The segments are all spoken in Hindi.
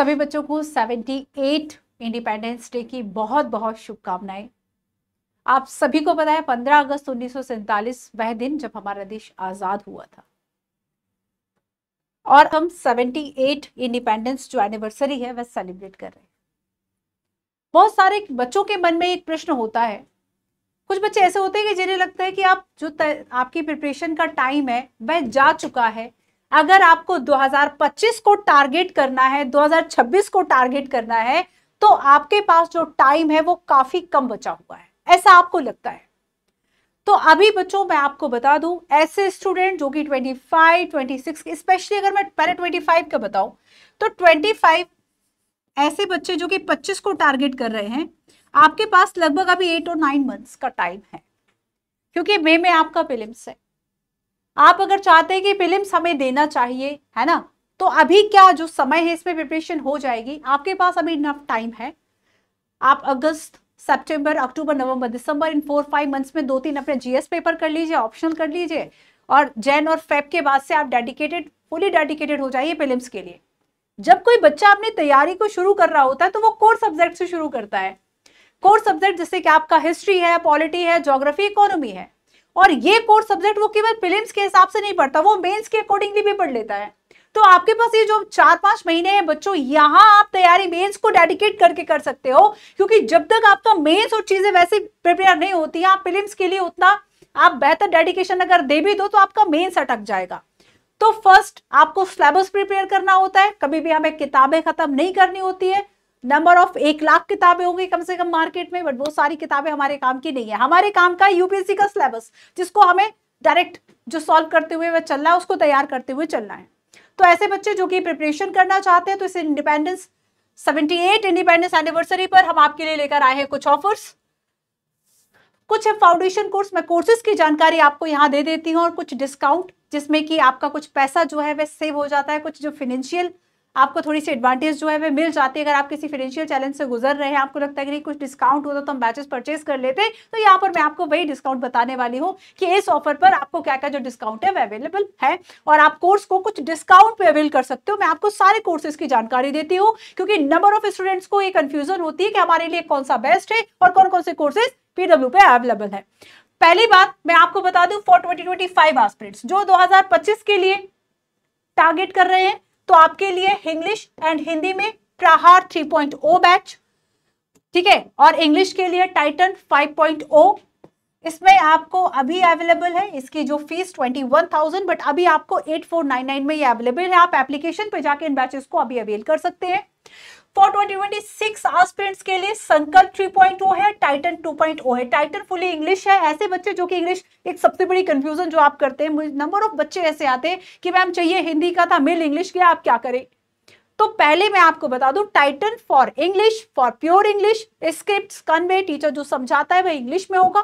सभी बच्चों को 78 इंडिपेंडेंस डे की बहुत बहुत शुभकामनाएं आप सभी को पता है 15 अगस्त उन्नीस वह दिन जब हमारा देश आज़ाद हुआ था और हम 78 इंडिपेंडेंस जो एनिवर्सरी है वह सेलिब्रेट कर रहे हैं बहुत सारे बच्चों के मन में एक प्रश्न होता है कुछ बच्चे ऐसे होते हैं कि जिन्हें लगता है कि आप जो आपकी प्रिपरेशन का टाइम है वह जा चुका है अगर आपको 2025 को टारगेट करना है 2026 को टारगेट करना है तो आपके पास जो टाइम है वो काफी कम बचा हुआ है ऐसा आपको लगता है तो अभी बच्चों मैं आपको बता दूं ऐसे स्टूडेंट जो कि 25, 26 स्पेशली अगर मैं पहले 25 का बताऊं तो 25 ऐसे बच्चे जो कि 25 को टारगेट कर रहे हैं आपके पास लगभग अभी एट और नाइन मंथ्स का टाइम है क्योंकि मे में आपका फिल्म है आप अगर चाहते हैं कि फिल्म हमें देना चाहिए है ना तो अभी क्या जो समय है इसमें प्रिपरेशन हो जाएगी आपके पास अभी इनफ टाइम है आप अगस्त सितंबर, अक्टूबर नवंबर दिसंबर इन फोर फाइव मंथ्स में दो तीन अपने जीएस पेपर कर लीजिए ऑप्शनल कर लीजिए और जैन और फेब के बाद से आप डेडिकेटेड फुली डेडिकेटेड हो जाइए फिल्म के लिए जब कोई बच्चा अपनी तैयारी को शुरू कर रहा होता है तो वो कोर सब्जेक्ट से शुरू करता है कोर सब्जेक्ट जैसे कि आपका हिस्ट्री है पॉलिटी है जोग्राफी इकोनॉमी है और ये कोर सब्जेक्ट वो केवल प्रिलिम्स के हिसाब से नहीं पढ़ता वो मेन्स के अकॉर्डिंगली भी पढ़ लेता है तो आपके पास ये जो चार पांच महीने हैं बच्चों यहाँ आप तैयारी मेंस को डेडिकेट करके कर सकते हो क्योंकि जब तक आपका मेंस तो और चीजें वैसे प्रिपेयर नहीं होती आप प्रिलिम्स के लिए उतना आप बेहतर डेडिकेशन अगर दे भी दो तो आपका मेंस अटक जाएगा तो फर्स्ट आपको सिलेबस प्रिपेयर करना होता है कभी भी हमें किताबें खत्म नहीं करनी होती है नंबर ऑफ एक लाख किताबें होंगी कम से कम मार्केट में बट वो सारी किताबें हमारे काम की नहीं है हमारे काम का यूपीएससी का सिलेबस जिसको हमें डायरेक्ट जो सॉल्व करते हुए वह चलना है उसको तैयार करते हुए चलना है तो ऐसे बच्चे जो कि प्रिपरेशन करना चाहते हैं तो इस इंडिपेंडेंस 78 इंडिपेंडेंस एनिवर्सरी पर हम आपके लिए लेकर आए हैं कुछ ऑफर्स कुछ फाउंडेशन कोर्स मैं कोर्सेज की जानकारी आपको यहाँ दे देती हूँ और कुछ डिस्काउंट जिसमें कि आपका कुछ पैसा जो है वह सेव हो जाता है कुछ जो फिनेंशियल आपको थोड़ी सी एडवांटेज जो है वे मिल जाती है अगर आप किसी फाइनेंशियल चैलेंज से गुजर रहे हैं आपको लगता है कि नहीं कुछ डिस्काउंट होता तो, तो हम बैचेस परचेज कर लेते तो यहाँ पर मैं आपको वही डिस्काउंट बताने वाली हूँ कि इस ऑफर पर आपको क्या क्या जो डिस्काउंट है वह अवेलेबल है और आप कोर्स को कुछ डिस्काउंट पे अवेल कर सकते हो मैं आपको सारे कोर्सेज की जानकारी देती हूँ क्योंकि नंबर ऑफ स्टूडेंट्स को ये कन्फ्यूजन होती है कि हमारे लिए कौन सा बेस्ट है और कौन कौन से कोर्सेज पीडब्ल्यू पे अवेलेबल है पहली बात मैं आपको बता दू फॉर ट्वेंटी एस्पिरेंट्स जो दो के लिए टारगेट कर रहे हैं तो आपके लिए इंग्लिश एंड हिंदी में प्रहार 3.0 बैच ठीक है और इंग्लिश के लिए टाइटन 5.0 इसमें आपको अभी अवेलेबल है इसकी जो फीस 21,000 बट अभी आपको 8499 में ये अवेलेबल है आप एप्लीकेशन पे जाके इन बैचेस को अभी अवेल कर सकते हैं फॉर 2026 एस्पिरेंट्स के लिए संकल्प 3.0 है टाइटन 2.0 है टाइटन फुली इंग्लिश है ऐसे बच्चे जो कि इंग्लिश एक सबसे बड़ी कंफ्यूजन जो आप करते हैं नंबर ऑफ बच्चे ऐसे आते हैं कि मैम चाहिए हिंदी का था मिल इंग्लिश के आप क्या करें तो पहले मैं आपको बता दूं titan for English for pure English script convey teacher जो समझाता है वह इंग्लिश में होगा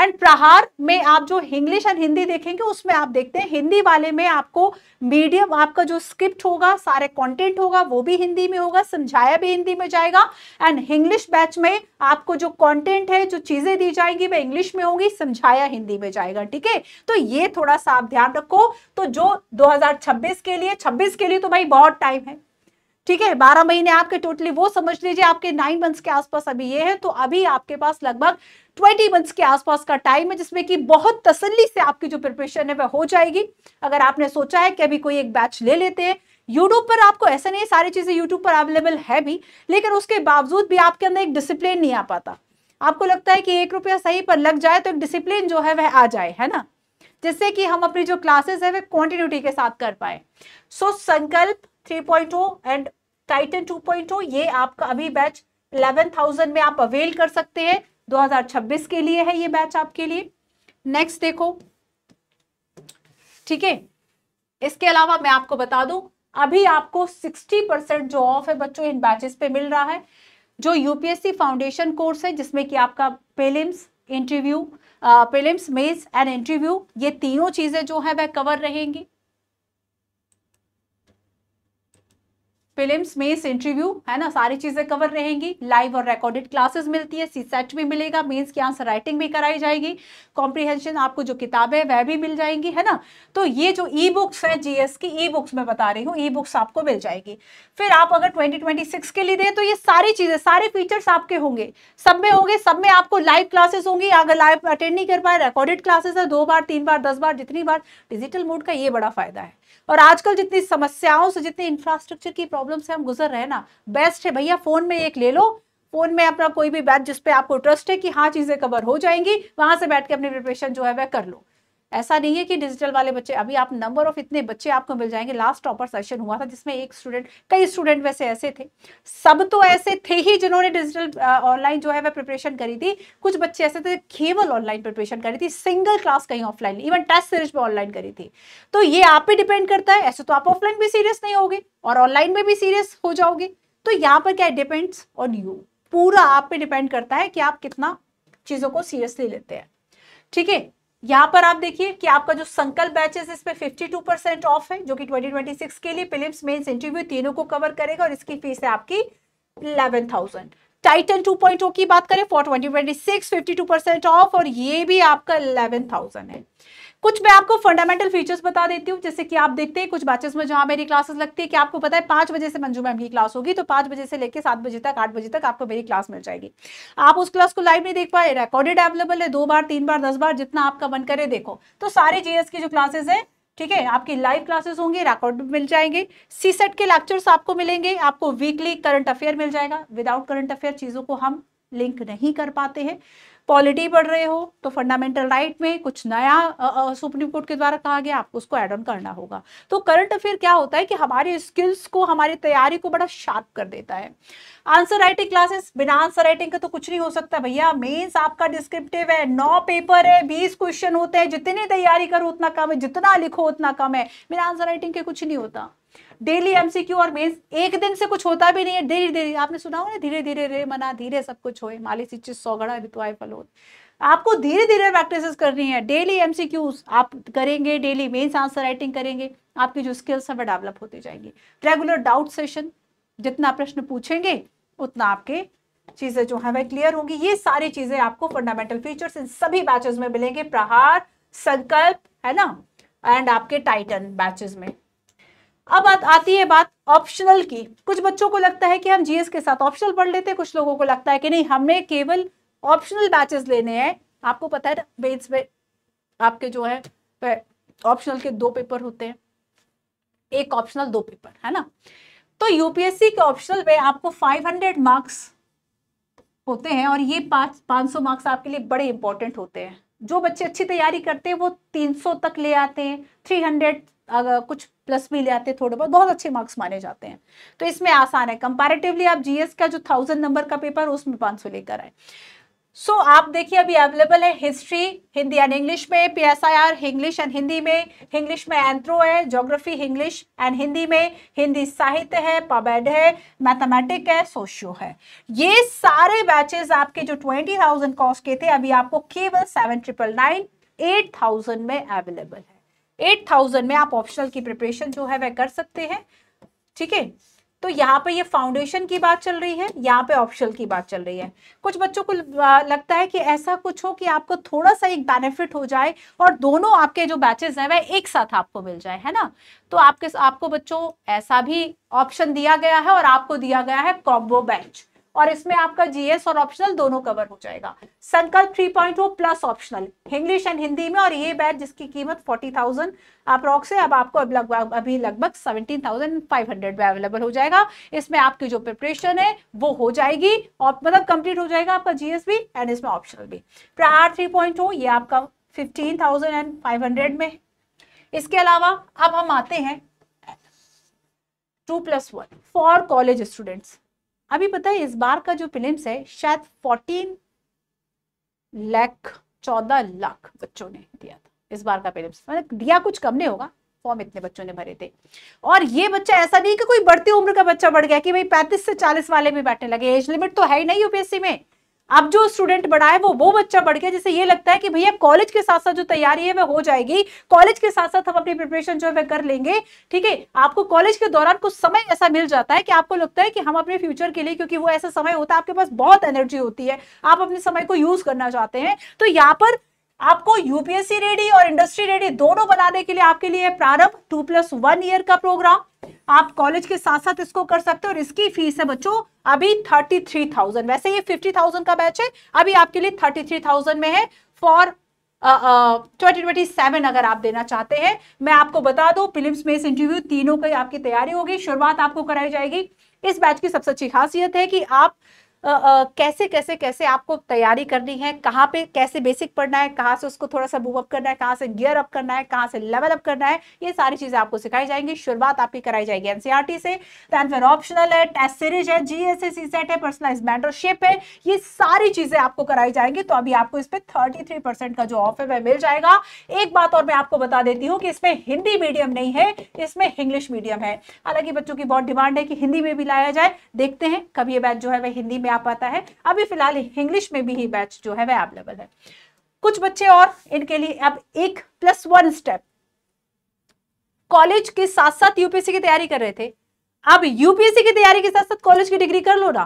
एंड प्रहार में आप जो इंग्लिश एंड हिंदी देखेंगे उसमें आप देखते हैं हिंदी वाले में आपको मीडियम आपका जो स्क्रिप्ट होगा सारे कंटेंट होगा वो भी हिंदी में होगा समझाया भी हिंदी में जाएगा एंड इंग्लिश बैच में आपको जो कंटेंट है जो चीज़ें दी जाएंगी वह इंग्लिश में होगी समझाया हिंदी में जाएगा ठीक है तो ये थोड़ा सा आप ध्यान रखो तो जो दो के लिए छब्बीस के लिए तो भाई बहुत टाइम है ठीक है बारह महीने आपके टोटली वो समझ लीजिए आपके नाइन मंथ्स के आसपास अभी ये है तो अभी आपके पास लगभग ट्वेंटी मंथ्स के आसपास का टाइम है जिसमें कि बहुत तसल्ली से आपकी जो प्रिपरेशन है वह हो जाएगी अगर आपने सोचा है कि अभी कोई एक बैच ले लेते हैं यूट्यूब पर आपको ऐसा नहीं सारी चीज़ें यूट्यूब पर अवेलेबल है भी लेकिन उसके बावजूद भी आपके अंदर एक डिसिप्लिन नहीं आ पाता आपको लगता है कि एक रुपया सही पर लग जाए तो एक डिसिप्लिन जो है वह आ जाए है ना जिससे कि हम अपनी जो क्लासेस है वह कॉन्टिन्यूटी के साथ कर पाए सो so, संकल्प 3.0 एंड टाइटन 2.0 ये आपका अभी बैच 11,000 में आप अवेल कर सकते हैं 2026 के लिए है ये बैच आपके लिए नेक्स्ट देखो ठीक है इसके अलावा मैं आपको बता दूं अभी आपको 60 परसेंट जो ऑफ है बच्चों इन बैचेस पे मिल रहा है जो यूपीएससी फाउंडेशन कोर्स है जिसमें कि आपका पेलिम्स इंटरव्यू पेलिम्स मेज एंड इंटरव्यू ये तीनों चीज़ें जो है वह कवर रहेंगी फिल्म्स मेंस इंटरव्यू है ना सारी चीज़ें कवर रहेंगी लाइव और रिकॉर्डेड क्लासेस मिलती है सी सेट भी मिलेगा मेंस की आंसर राइटिंग भी कराई जाएगी कॉम्प्रीहेंशन आपको जो किताबें वह भी मिल जाएंगी है ना तो ये जो ई बुक्स है जीएस की ई बुक्स मैं बता रही हूँ ई बुक्स आपको मिल जाएगी फिर आप अगर सिक्स के लिए दें तो ये सारी चीज़ें सारे फीचर्स आपके होंगे सब में होंगे सब में आपको लाइव क्लासेस होंगी अगर लाइव अटेंड नहीं कर पाए रिकॉर्डेड क्लासेस है दो बार तीन बार दस बार जितनी बार डिजिटल मोड का ये बड़ा फायदा है और आजकल जितनी समस्याओं से जितनी इंफ्रास्ट्रक्चर की प्रॉब्लम से हम गुजर रहे हैं ना बेस्ट है भैया फोन में एक ले लो फोन में अपना कोई भी बैच जिसपे आपको ट्रस्ट है कि हाँ चीजें कवर हो जाएंगी वहां से बैठ के अपनी प्रिपरेशन जो है वह कर लो ऐसा नहीं है कि डिजिटल वाले बच्चे अभी आप नंबर ऑफ इतने बच्चे आपको मिल जाएंगे लास्ट टॉपर सेशन हुआ था जिसमें एक स्टूडेंट कई स्टूडेंट वैसे ऐसे थे सब तो ऐसे थे ही जिन्होंने डिजिटल ऑनलाइन जो है वह प्रिपरेशन करी थी कुछ बच्चे ऐसे थे केवल ऑनलाइन प्रिपरेशन करी थी सिंगल क्लास कहीं ऑफलाइन इवन टेस्ट सीरीज भी ऑनलाइन करी थी तो ये आप पे डिपेंड करता है ऐसे तो आप ऑफलाइन भी सीरियस नहीं होगे और ऑनलाइन में भी सीरियस हो जाओगे तो यहाँ पर क्या डिपेंड्स ऑन यू पूरा आप पे डिपेंड करता है कि आप कितना चीज़ों को सीरियसली लेते हैं ठीक है यहाँ पर आप देखिए कि आपका जो संकल्प बैचेस इस पे 52 परसेंट ऑफ है जो कि 2026 के लिए फिलिम्स मेंस इंटरव्यू तीनों को कवर करेगा और इसकी फीस है आपकी 11,000 टाइटन 2.0 की बात करें फॉर 2026 52 परसेंट ऑफ और ये भी आपका 11,000 है कुछ मैं आपको फंडामेंटल फीचर्स बता देती हूँ जैसे कि आप देखते हैं कुछ बैचेस में जहाँ मेरी क्लासेस लगती है कि आपको पता है पांच बजे से मंजू मैम की क्लास होगी तो पांच बजे से लेकर सात बजे तक आठ बजे तक आपको मेरी क्लास मिल जाएगी आप उस क्लास को लाइव नहीं देख पाए रिकॉर्डेड अवेलेबल है दो बार तीन बार दस बार जितना आपका मन करे देखो तो सारे जीएस की जो क्लासेस है ठीक है आपकी लाइव क्लासेस होंगे रिकॉर्ड मिल जाएंगे सी सेट के लेक्चर्स आपको मिलेंगे आपको वीकली करंट अफेयर मिल जाएगा विदाउट करंट अफेयर चीज़ों को हम लिंक नहीं कर पाते हैं पॉलिटी पढ़ रहे हो तो फंडामेंटल राइट में कुछ नया सुप्रीम कोर्ट के द्वारा कहा गया आपको उसको एड ऑन करना होगा तो करंट अफेयर क्या होता है कि हमारे स्किल्स को हमारी तैयारी को बड़ा शार्प कर देता है आंसर राइटिंग क्लासेस बिना आंसर राइटिंग का तो कुछ नहीं हो सकता भैया मेन्स आपका डिस्क्रिप्टिव है नौ पेपर है बीस क्वेश्चन होते हैं जितनी तैयारी करो उतना कम है जितना लिखो उतना कम है बिना आंसर राइटिंग के कुछ नहीं होता डेली एमसीक्यू और मेंस एक दिन से कुछ होता भी नहीं है धीरे धीरे आपने सुना हो ना धीरे धीरे रे मना धीरे सब कुछ हो माली सिचिस सौगड़ा ऋतुआय फलोद आपको धीरे धीरे प्रैक्टिस करनी है डेली एमसीक्यूज आप करेंगे डेली मेन्स आंसर राइटिंग करेंगे आपकी जो स्किल्स हैं वह डेवलप होती जाएंगी रेगुलर डाउट सेशन जितना प्रश्न पूछेंगे उतना आपके चीजें जो है वह क्लियर होंगी ये सारी चीजें आपको फंडामेंटल फीचर्स इन सभी बैचेस में मिलेंगे प्रहार संकल्प है ना एंड आपके टाइटन बैचेस में अब आती है बात ऑप्शनल की कुछ बच्चों को लगता है कि हम जीएस के साथ ऑप्शनल पढ़ लेते हैं कुछ लोगों को लगता है कि नहीं हमने केवल ऑप्शनल बैचेस लेने हैं आपको पता है बेस में आपके जो है ऑप्शनल के दो पेपर होते हैं एक ऑप्शनल दो पेपर है ना तो यूपीएससी के ऑप्शनल में आपको 500 मार्क्स होते हैं और ये पाँच पाँच सौ मार्क्स आपके लिए बड़े इंपॉर्टेंट होते हैं जो बच्चे अच्छी तैयारी करते हैं वो 300 तक ले आते हैं 300 अगर कुछ प्लस भी ले आते थोड़े बहुत बहुत अच्छे मार्क्स माने जाते हैं तो इसमें आसान है कंपैरेटिवली आप जीएस का जो थाउजेंड नंबर का पेपर उसमें पाँच सौ लेकर आए सो so, आप देखिए अभी अवेलेबल है हिस्ट्री हिंदी एंड इंग्लिश में P S I R English and Hindi में इंग्लिश में एंथ्रो है जोग्राफी इंग्लिश एंड हिंदी में हिंदी साहित्य है पबेड है मैथमेटिक है सोशियो है ये सारे बैचेस आपके जो ट्वेंटी थाउजेंड कॉस्ट के थे अभी आपको केवल seven triple nine eight thousand में अवेलेबल है एट थाउजेंड में आप ऑप्शनल की प्रिपरेशन जो है वह कर सकते हैं ठीक है तो यहाँ पे ये फाउंडेशन की बात चल रही है यहाँ पे ऑप्शनल की बात चल रही है कुछ बच्चों को लगता है कि ऐसा कुछ हो कि आपको थोड़ा सा एक बेनिफिट हो जाए और दोनों आपके जो बैचेस हैं वह एक साथ आपको मिल जाए है ना तो आपके आपको बच्चों ऐसा भी ऑप्शन दिया गया है और आपको दिया गया है कॉम्बो बैच और इसमें आपका जीएस और ऑप्शनल दोनों कवर हो जाएगा Sankalp 3.0 plus optional English and Hindi में और ये बैच जिसकी कीमत 40,000 थाउजेंड है अब आपको अब लगभग अभी लगभग 17,500 में अवेलेबल हो जाएगा इसमें आपकी जो प्रिपरेशन है वो हो जाएगी और मतलब कंप्लीट हो जाएगा आपका जीएस भी एंड इसमें ऑप्शनल भी प्रहार थ्री oh, ये आपका फिफ्टीन में इसके अलावा अब हम आते हैं two plus one for college students अभी पता है इस बार का जो फिल्म्स है शायद फोर्टीन लाख चौदह लाख बच्चों ने दिया था इस बार का फिल्म मतलब दिया कुछ कम नहीं होगा फॉर्म इतने बच्चों ने भरे थे और ये बच्चा ऐसा नहीं कि कोई बढ़ती उम्र का बच्चा बढ़ गया कि भाई पैंतीस से चालीस वाले में बैठने लगे एज लिमिट तो है ही नहीं यूपीएससी में अब जो स्टूडेंट बढ़ा है वो वो बच्चा बढ़ गया जैसे ये लगता है कि भैया कॉलेज के साथ साथ जो तैयारी है वह हो जाएगी कॉलेज के साथ साथ हम अपनी प्रिपरेशन जो है वह कर लेंगे ठीक है आपको कॉलेज के दौरान कुछ समय ऐसा मिल जाता है कि आपको लगता है कि हम अपने फ्यूचर के लिए क्योंकि वो ऐसा समय होता है आपके पास बहुत एनर्जी होती है आप अपने समय को यूज करना चाहते हैं तो यहाँ पर आपको यूपीएससी रेडी और इंडस्ट्री रेडी दोनों बनाने के लिए आपके लिए Prarambh two plus one year का प्रोग्राम आप कॉलेज के साथ साथ इसको कर सकते हो और इसकी फीस है बच्चों अभी थर्टी थ्री थाउजेंड वैसे ये फिफ्टी थाउजेंड का बैच है अभी आपके लिए थर्टी थ्री थाउजेंड में है फॉर ट्वेंटी ट्वेंटी सेवन अगर आप देना चाहते हैं मैं आपको बता दू फिल्म में इस इंटरव्यू तीनों की आपकी तैयारी होगी शुरुआत आपको कराई जाएगी इस बैच की सबसे अच्छी खासियत है कि आप कैसे कैसे कैसे आपको तैयारी करनी है कहाँ पे कैसे बेसिक पढ़ना है कहाँ से उसको थोड़ा सा मूव अप करना है कहाँ से गियर अप करना है कहाँ से लेवल अप करना है ये सारी चीज़ें आपको सिखाई जाएंगी शुरुआत आपकी कराई जाएगी एनसीआरटी e से फिर ऑप्शनल है टेस्ट सीरीज है जी सेट है पर्सनलाइज मेंटरशिप है ये सारी चीज़ें आपको कराई जाएंगी तो अभी आपको इस पर थर्टी का जो ऑफ है वह मिल जाएगा एक बात और मैं आपको बता देती हूँ कि इसमें हिंदी मीडियम नहीं है इसमें इंग्लिश मीडियम है हालांकि बच्चों की बहुत डिमांड है कि हिंदी में भी लाया जाए देखते हैं कभी ये बैच जो है वह हिंदी में आ पाता है अभी फिलहाल इंग्लिश में भी ही बैच जो है वह अवेलेबल है कुछ बच्चे और इनके लिए अब एक प्लस वन स्टेप कॉलेज के साथ साथ यूपीएससी की तैयारी कर रहे थे अब यूपीएससी की तैयारी के साथ साथ कॉलेज की डिग्री कर लो ना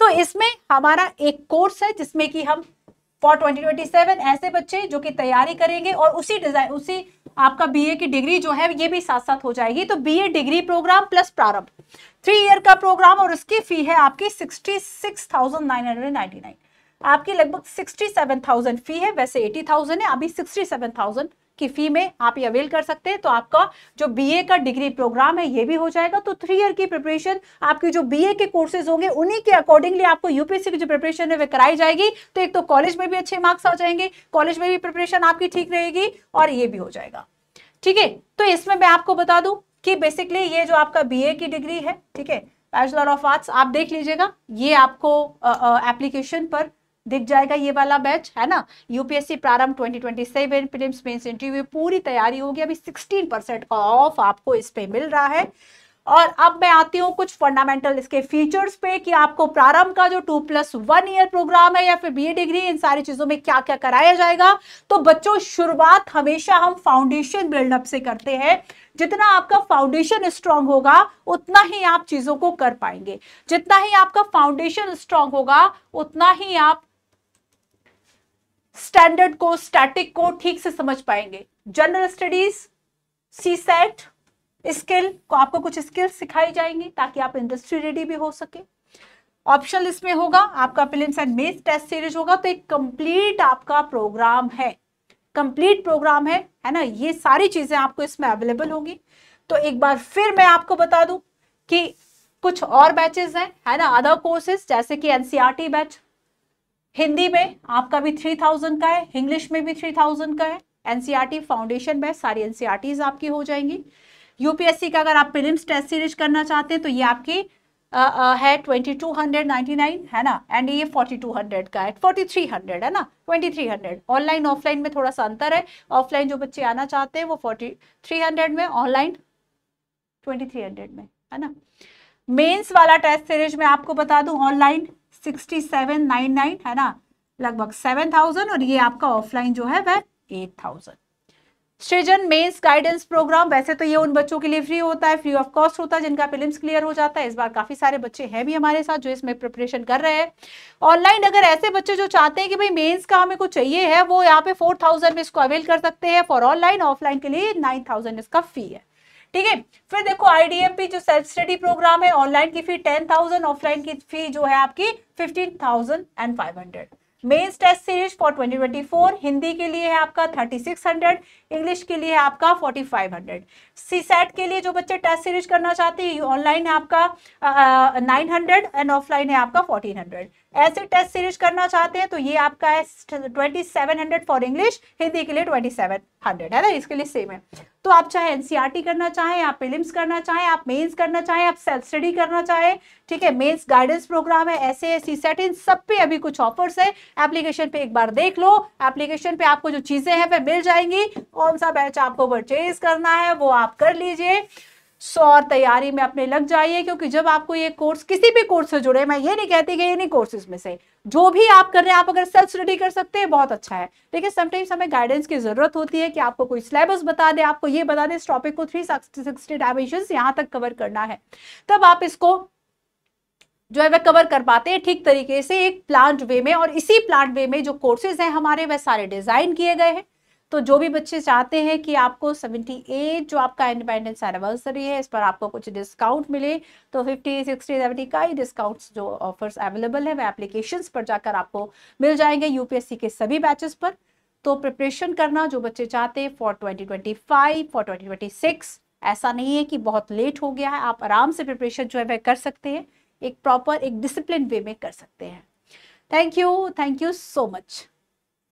तो इसमें हमारा एक कोर्स है जिसमें कि हम फॉर 2027 ऐसे बच्चे जो कि तैयारी करेंगे और उसी डिजाइन उसी आपका बीए की डिग्री जो है ये भी साथ साथ हो जाएगी तो BA degree program plus Prarambh three year का प्रोग्राम और उसकी फी है आपकी sixty six thousand nine hundred ninety nine आपकी लगभग सिक्सटी सेवन थाउजेंड फी है वैसे एटी थाउजेंड है अभी सिक्सटी सेवन थाउजेंड की फी में आप ये अवेल कर सकते हैं तो आपका जो बीए का डिग्री प्रोग्राम है ये भी हो जाएगा तो थ्री ईयर की प्रिपरेशन आपके जो बीए के कोर्सेज होंगे उन्हीं के अकॉर्डिंगली आपको यूपीएससी की जो प्रिपरेशन है वह कराई जाएगी तो एक तो कॉलेज में भी अच्छे मार्क्स आ जाएंगे कॉलेज में भी प्रिपरेशन आपकी ठीक रहेगी और ये भी हो जाएगा ठीक है तो इसमें मैं आपको बता दूं कि बेसिकली ये जो आपका बीए की डिग्री है ठीक है बैचलर ऑफ आर्ट्स आप देख लीजिएगा ये आपको एप्लीकेशन पर दिख जाएगा ये वाला बैच है ना यूपीएससी प्रारंभ 2027 ट्वेंटी सेवन इंटरव्यू पूरी तैयारी होगी अभी 16 परसेंट का ऑफ आपको इस पे मिल रहा है और अब मैं आती हूँ कुछ फंडामेंटल इसके फीचर्स पे कि आपको प्रारंभ का जो two plus one year program है या फिर बीए डिग्री इन सारी चीजों में क्या क्या कराया जाएगा तो बच्चों शुरुआत हमेशा हम फाउंडेशन बिल्डअप से करते हैं जितना आपका फाउंडेशन स्ट्रांग होगा उतना ही आप चीजों को कर पाएंगे जितना ही आपका फाउंडेशन स्ट्रांग होगा उतना ही आप स्टैंडर्ड को स्टैटिक को ठीक से समझ पाएंगे general studies C SAT skill को आपको कुछ स्किल्स सिखाई जाएंगी ताकि आप इंडस्ट्री रेडी भी हो सके ऑप्शनल इसमें होगा आपका prelims and mains test series होगा तो एक कंप्लीट आपका प्रोग्राम है कंप्लीट प्रोग्राम है है ना ये सारी चीजें आपको इसमें अवेलेबल होगी तो एक बार फिर मैं आपको बता दूं कि कुछ और बैचेस हैं है ना अदर कोर्सेज जैसे कि एनसीआरटी बैच हिंदी में आपका भी थ्री थाउजेंड का है इंग्लिश में भी थ्री थाउजेंड का है एनसीईआरटी फाउंडेशन e में सारी एनसीईआरटीज e आपकी हो जाएंगी यूपीएससी का अगर आप प्रिलिम्स टेस्ट सीरीज करना चाहते हैं तो ये आपकी आ, आ, है twenty two hundred ninety nine है ना एंड ये फोर्टी टू हंड्रेड का है फोर्टी थ्री हंड्रेड है ना twenty three hundred online offline में थोड़ा सा अंतर है ऑफलाइन जो बच्चे आना चाहते हैं वो फोर्टी थ्री हंड्रेड में ऑनलाइन ट्वेंटी थ्री हंड्रेड में है ना मेंस वाला टेस्ट सीरीज में आपको बता दूं online sixty seven nine nine है ना लगभग सेवन थाउजेंड और ये आपका ऑफलाइन जो है वह eight thousand Srijan mains guidance program वैसे तो ये उन बच्चों के लिए फ्री होता है फ्री ऑफ कॉस्ट होता है जिनका फिल्म क्लियर हो जाता है इस बार काफी सारे बच्चे हैं भी हमारे साथ जो इसमें प्रिपरेशन कर रहे हैं ऑनलाइन अगर ऐसे बच्चे जो चाहते हैं कि भाई मेन्स का हमें कुछ चाहिए है वो यहाँ पे फोर थाउजेंड में इसको अवेल कर सकते हैं फॉर ऑनलाइन ऑफलाइन के लिए नाइन थाउजेंड इसका फी है ठीक है फिर देखो आईडीएमपी जो सेल्फ स्टडी प्रोग्राम है ऑनलाइन की फी टेन थाउजेंड ऑफलाइन की फी जो है आपकी fifteen thousand and five hundred mains test series for four Hindi के लिए है आपका थर्टी सिक्स हंड्रेड इंग्लिश के लिए आपका forty five hundred C SAT के लिए जो बच्चे टेस्ट सीरीज करना चाहते हैं ऑनलाइन है आपका नाइन हंड्रेड एंड ऑफलाइन है आपका फोर्टीन हंड्रेड ऐसे टेस्ट सीरीज करना चाहते हैं तो ये आपका है twenty seven hundred for English Hindi के लिए ट्वेंटी सेवन हंड्रेड है ना इसके लिए सेम है तो आप चाहे एनसीईआरटी e करना चाहें आप प्रीलिम्स करना चाहें आप मेंस करना चाहें आप सेल्फ स्टडी करना चाहें ठीक है मेंस गाइडेंस प्रोग्राम है ऐसे सी सेट इन सब पे अभी कुछ ऑफर्स है एप्लीकेशन पे एक बार देख लो एप्लीकेशन पे आपको जो चीज़ें हैं वह मिल जाएंगी कौन सा बैच आपको परचेज करना है वो आप कर लीजिए सो और तैयारी में अपने लग जाइए क्योंकि जब आपको ये कोर्स किसी भी कोर्स से जुड़े मैं ये नहीं कहती कि ये नहीं कोर्सेज में से जो भी आप कर रहे हैं आप अगर सेल्फ स्टडी कर सकते हैं बहुत अच्छा है लेकिन समटाइम्स हमें गाइडेंस की ज़रूरत होती है कि आपको कोई सिलेबस बता दे आपको ये बता दे इस टॉपिक को थ्री सिक्सटी डायमेंशन यहां तक कवर करना है तब आप इसको जो है वह कवर कर पाते हैं ठीक तरीके से एक प्लांट वे में और इसी प्लांट वे में जो कोर्सेज हैं हमारे वह सारे डिज़ाइन किए गए हैं तो जो भी बच्चे चाहते हैं कि आपको 78 जो आपका इंडिपेंडेंस एनिवर्सरी है इस पर आपको कुछ डिस्काउंट मिले तो 50, 60, 70 का ही डिस्काउंट्स जो ऑफर्स अवेलेबल है वह एप्लीकेशंस पर जाकर आपको मिल जाएंगे यूपीएससी के सभी बैचेस पर तो प्रिपरेशन करना जो बच्चे चाहते हैं फॉर ट्वेंटी फॉर ट्वेंटी ऐसा नहीं है कि बहुत लेट हो गया है आप आराम से प्रिपरेशन जो है वह कर सकते हैं एक प्रॉपर एक डिसिप्लिन वे में कर सकते हैं thank you thank you so much